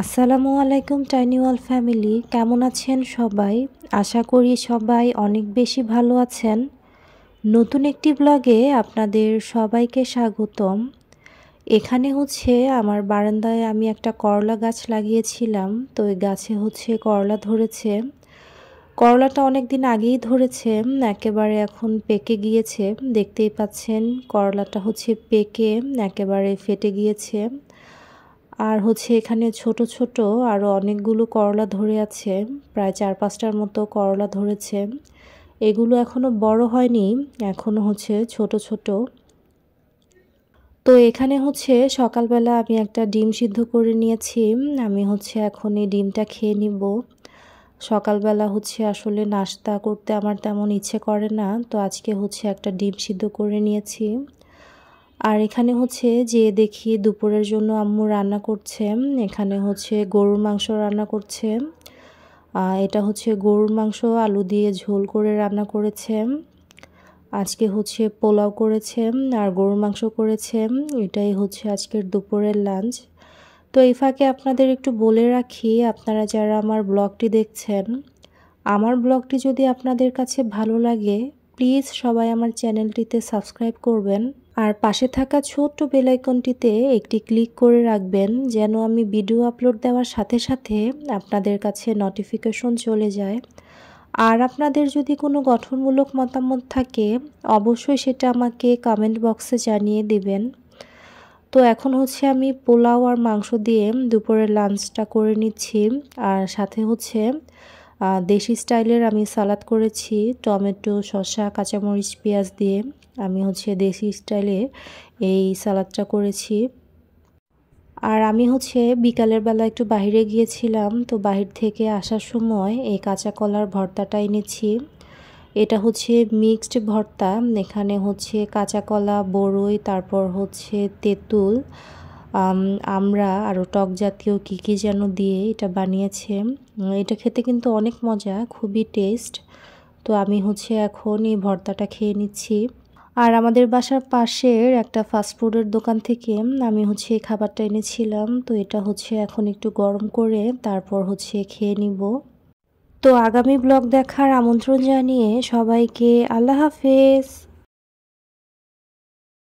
আসসালামু আলাইকুম টাইনিওয়াল ফ্যামিলি কেমন আছেন সবাই আশা করি সবাই অনেক বেশি ভালো আছেন নতুন একটি ব্লগে আপনাদের সবাইকে স্বাগতম এখানে হচ্ছে আমার বারান্দায় আমি একটা করলা গাছ লাগিয়েছিলাম তো ওই গাছে হচ্ছে করলা ধরেছে করলাটা অনেক দিন আগেই ধরেছে একেবারে এখন পেকে গিয়েছে দেখতেই পাচ্ছেন করলাটা হচ্ছে পেকে একেবারে ফেটে গিয়েছে আর হচ্ছে এখানে ছোট ছোট আরও অনেকগুলো করলা ধরে আছে প্রায় চার পাঁচটার মতো করলা ধরেছে এগুলো এখনও বড় হয়নি এখনও হচ্ছে ছোট ছোট তো এখানে হচ্ছে সকালবেলা আমি একটা ডিম সিদ্ধ করে নিয়েছি আমি হচ্ছে এখন এই ডিমটা খেয়ে নিব সকালবেলা হচ্ছে আসলে নাস্তা করতে আমার তেমন ইচ্ছে করে না তো আজকে হচ্ছে একটা ডিম সিদ্ধ করে নিয়েছি আর এখানে হচ্ছে যে দেখি দুপুরের জন্য আম্মু রান্না করছে এখানে হচ্ছে গরুর মাংস রান্না করছে এটা হচ্ছে গরুর মাংস আলু দিয়ে ঝোল করে রান্না করেছে আজকে হচ্ছে পোলাও করেছে আর গরুর মাংস করেছে এটাই হচ্ছে আজকের দুপুরের লাঞ্চ তো এই ফাঁকে আপনাদের একটু বলে রাখি আপনারা যারা আমার ব্লগটি দেখছেন আমার ব্লগটি যদি আপনাদের কাছে ভালো লাগে প্লিজ সবাই আমার চ্যানেলটিতে সাবস্ক্রাইব করবেন আর পাশে থাকা ছোট্ট বেলাইকনটিতে একটি ক্লিক করে রাখবেন যেন আমি ভিডিও আপলোড দেওয়ার সাথে সাথে আপনাদের কাছে নোটিফিকেশন চলে যায় আর আপনাদের যদি কোনো গঠনমূলক মতামত থাকে অবশ্যই সেটা আমাকে কমেন্ট বক্সে জানিয়ে দেবেন তো এখন হচ্ছে আমি পোলাও আর মাংস দিয়ে দুপুরের লাঞ্চটা করে নিচ্ছি আর সাথে হচ্ছে দেশি স্টাইলের আমি সালাদ করেছি টমেটো শসা কাঁচামরিচ পেঁয়াজ দিয়ে আমি হচ্ছে দেশি স্টাইলে এই সালাদটা করেছি আর আমি হচ্ছে বিকালের বেলা একটু বাহিরে গিয়েছিলাম তো বাহির থেকে আসার সময় এই কাঁচা কলার ভর্তাটা এনেছি এটা হচ্ছে মিক্সড ভর্তা এখানে হচ্ছে কাঁচা কলা বড়ই তারপর হচ্ছে তেঁতুল আমরা আরও টক জাতীয় কী কী যেন দিয়ে এটা বানিয়েছে এটা খেতে কিন্তু অনেক মজা খুবই টেস্ট তো আমি হচ্ছে এখন এই ভর্তাটা খেয়ে নিচ্ছি আর আমাদের বাসার পাশের একটা ফাস্টফুডের দোকান থেকে আমি হচ্ছে এই খাবারটা এনেছিলাম তো এটা হচ্ছে এখন একটু গরম করে তারপর হচ্ছে খেয়ে নিব তো আগামী ব্লগ দেখার আমন্ত্রণ জানিয়ে সবাইকে আল্লাহ হাফেজ